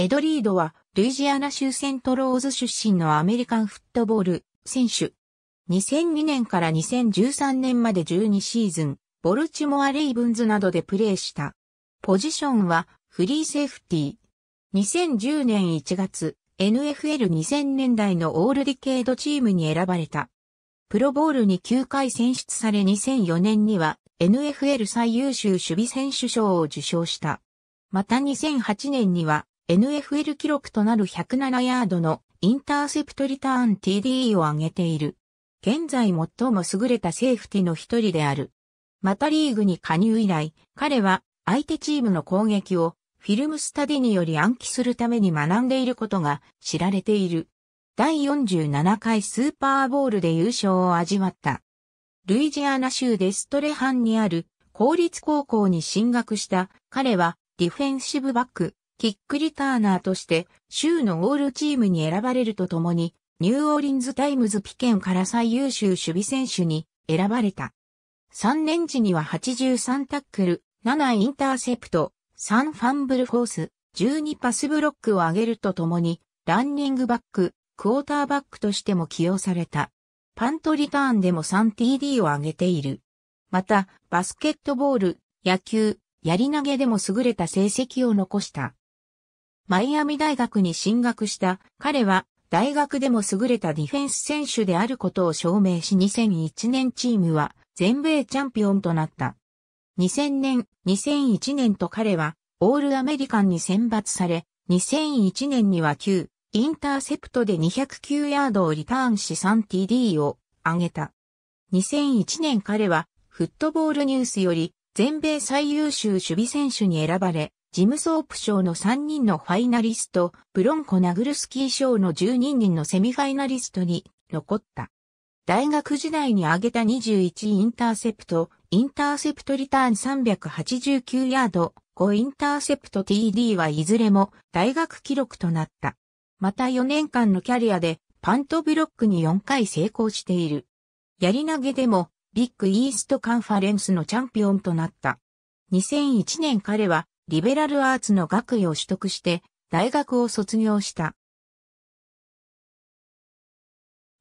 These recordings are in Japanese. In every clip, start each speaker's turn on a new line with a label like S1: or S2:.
S1: エドリードは、ルイジアナ州セントローズ出身のアメリカンフットボール選手。2002年から2013年まで12シーズン、ボルチモア・レイブンズなどでプレーした。ポジションは、フリーセーフティー。2010年1月、NFL2000 年代のオールディケードチームに選ばれた。プロボールに9回選出され2004年には NFL 最優秀守備選手賞を受賞した。また2008年には NFL 記録となる107ヤードのインターセプトリターン TD を挙げている。現在最も優れたセーフティの一人である。またリーグに加入以来、彼は相手チームの攻撃をフィルムスタディにより暗記するために学んでいることが知られている。第47回スーパーボールで優勝を味わった。ルイジアナ州デストレハンにある公立高校に進学した彼はディフェンシブバック、キックリターナーとして州のオールチームに選ばれるとともに、ニューオーリンズタイムズピケンから最優秀守備選手に選ばれた。3年時には83タックル、7インターセプト、3ファンブルフォース、12パスブロックを上げるとともに、ランニングバック、クォーターバックとしても起用された。パントリターンでも 3TD を上げている。また、バスケットボール、野球、やり投げでも優れた成績を残した。マイアミ大学に進学した彼は大学でも優れたディフェンス選手であることを証明し2001年チームは全米チャンピオンとなった。2000年、2001年と彼はオールアメリカンに選抜され、2001年には9、インターセプトで209ヤードをリターンし 3TD を上げた。2001年彼はフットボールニュースより全米最優秀守備選手に選ばれ、ジムソープ賞の3人のファイナリスト、ブロンコ・ナグルスキー賞の12人のセミファイナリストに残った。大学時代に挙げた21インターセプト、インターセプトリターン389ヤード、5インターセプト TD はいずれも大学記録となった。また4年間のキャリアでパントブロックに4回成功している。やり投げでもビッグイーストカンファレンスのチャンピオンとなった。2001年彼はリベラルアーツの学位を取得して大学を卒業した。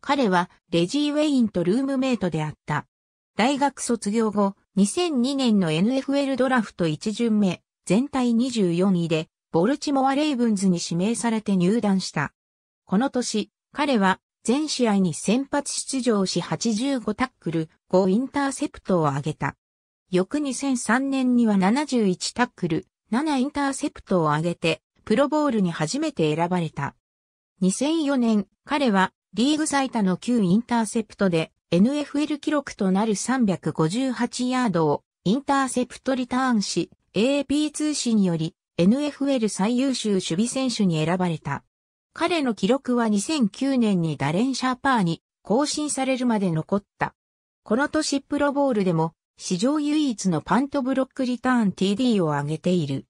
S1: 彼はレジー・ウェインとルームメイトであった。大学卒業後、2002年の NFL ドラフト1巡目、全体24位で、ボルチモア・レイブンズに指名されて入団した。この年、彼は全試合に先発出場し85タックル、5インターセプトを挙げた。翌2003年には71タックル、7インターセプトを挙げて、プロボールに初めて選ばれた。2004年、彼はリーグ最多の9インターセプトで NFL 記録となる358ヤードをインターセプトリターンし、AP 通信により NFL 最優秀守備選手に選ばれた。彼の記録は2009年にダレン・シャーパーに更新されるまで残った。この年プロボールでも史上唯一のパントブロックリターン TD を挙げている。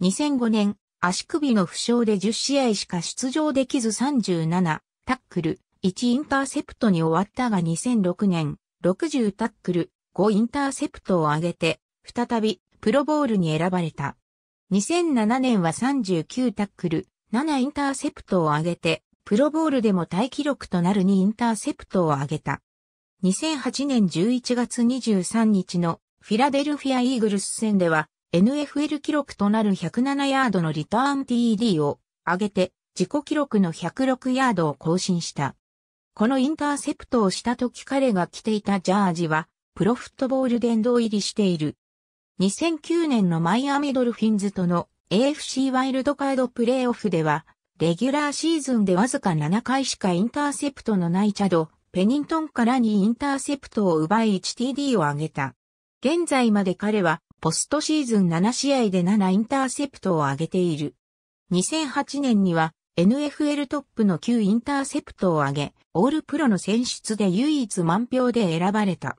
S1: 2005年、足首の負傷で10試合しか出場できず37、タックル、1インターセプトに終わったが2006年、60タックル、5インターセプトを挙げて、再びプロボールに選ばれた。2007年は39タックル、7インターセプトを挙げて、プロボールでも大記録となる2インターセプトを挙げた。2008年11月23日のフィラデルフィアイーグルス戦では NFL 記録となる107ヤードのリターン TD を上げて自己記録の106ヤードを更新した。このインターセプトをした時彼が着ていたジャージはプロフットボール殿堂入りしている。2009年のマイアミドルフィンズとの AFC ワイルドカードプレイオフではレギュラーシーズンでわずか7回しかインターセプトのないチャド、ペニントンからにインターセプトを奪い 1TD を挙げた。現在まで彼はポストシーズン7試合で7インターセプトを挙げている。2008年には NFL トップの9インターセプトを挙げ、オールプロの選出で唯一満票で選ばれた。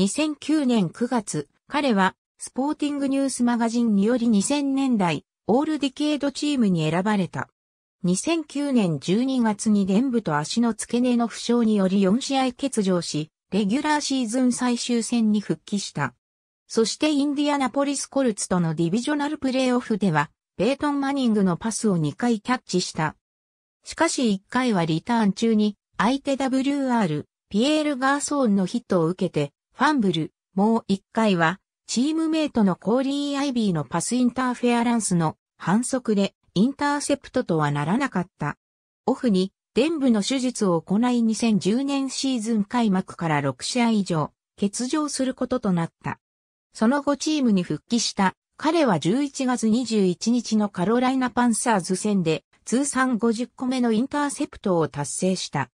S1: 2009年9月、彼はスポーティングニュースマガジンにより2000年代、オールディケードチームに選ばれた。2009年12月に臀部と足の付け根の負傷により4試合欠場し、レギュラーシーズン最終戦に復帰した。そしてインディアナポリスコルツとのディビジョナルプレイオフでは、ベートン・マニングのパスを2回キャッチした。しかし1回はリターン中に、相手 WR、ピエール・ガーソーンのヒットを受けて、ファンブル、もう1回は、チームメイトのコーリー・アイビーのパスインターフェアランスの反則で、インターセプトとはならなかった。オフに、伝部の手術を行い2010年シーズン開幕から6試合以上、欠場することとなった。その後チームに復帰した彼は11月21日のカロライナパンサーズ戦で通算50個目のインターセプトを達成した。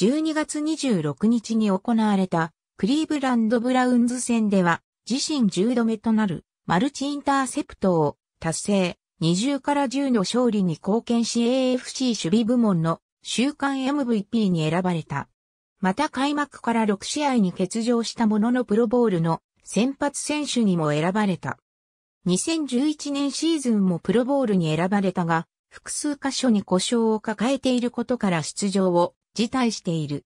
S1: 12月26日に行われたクリーブランドブラウンズ戦では自身10度目となるマルチインターセプトを達成。20から10の勝利に貢献し AFC 守備部門の週間 MVP に選ばれた。また開幕から6試合に欠場したもののプロボールの先発選手にも選ばれた。2011年シーズンもプロボールに選ばれたが、複数箇所に故障を抱えていることから出場を辞退している。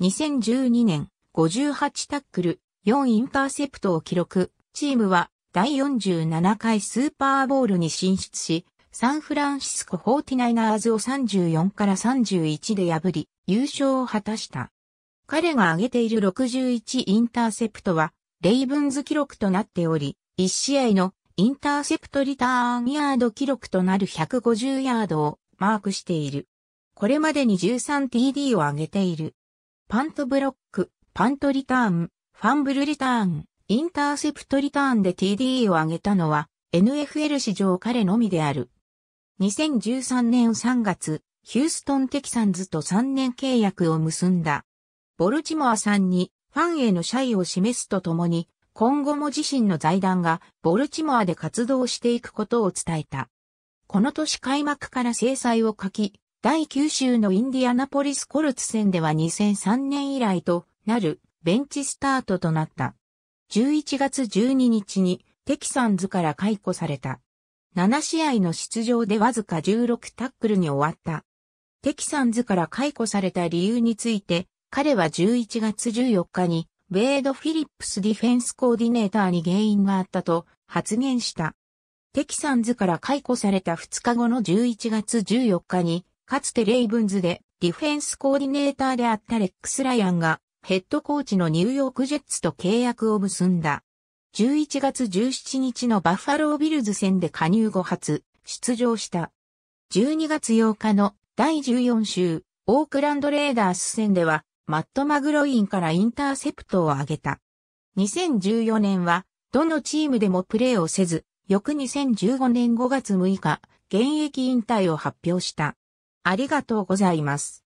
S1: 2012年58タックル、4インターセプトを記録、チームは第47回スーパーボールに進出し、サンフランシスコ 49ers を34から31で破り、優勝を果たした。彼が挙げている61インターセプトは、レイブンズ記録となっており、1試合のインターセプトリターンヤード記録となる150ヤードをマークしている。これまでに 13TD を挙げている。パントブロック、パントリターン、ファンブルリターン、インターセプトリターンで TD を挙げたのは NFL 史上彼のみである。2013年3月、ヒューストンテキサンズと3年契約を結んだ。ボルチモアさんにファンへの謝意を示すとともに、今後も自身の財団がボルチモアで活動していくことを伝えた。この年開幕から制裁を書き、第9州のインディアナポリスコルツ戦では2003年以来となるベンチスタートとなった。11月12日にテキサンズから解雇された。7試合の出場でわずか16タックルに終わった。テキサンズから解雇された理由について、彼は11月14日に、ベイド・フィリップスディフェンスコーディネーターに原因があったと発言した。テキサンズから解雇された2日後の11月14日に、かつてレイブンズでディフェンスコーディネーターであったレックス・ライアンがヘッドコーチのニューヨークジェッツと契約を結んだ。11月17日のバッファロービルズ戦で加入後初出場した。12月8日の第14週オークランドレーダース戦ではマット・マグロインからインターセプトを挙げた。2014年はどのチームでもプレーをせず、翌2015年5月6日、現役引退を発表した。ありがとうございます。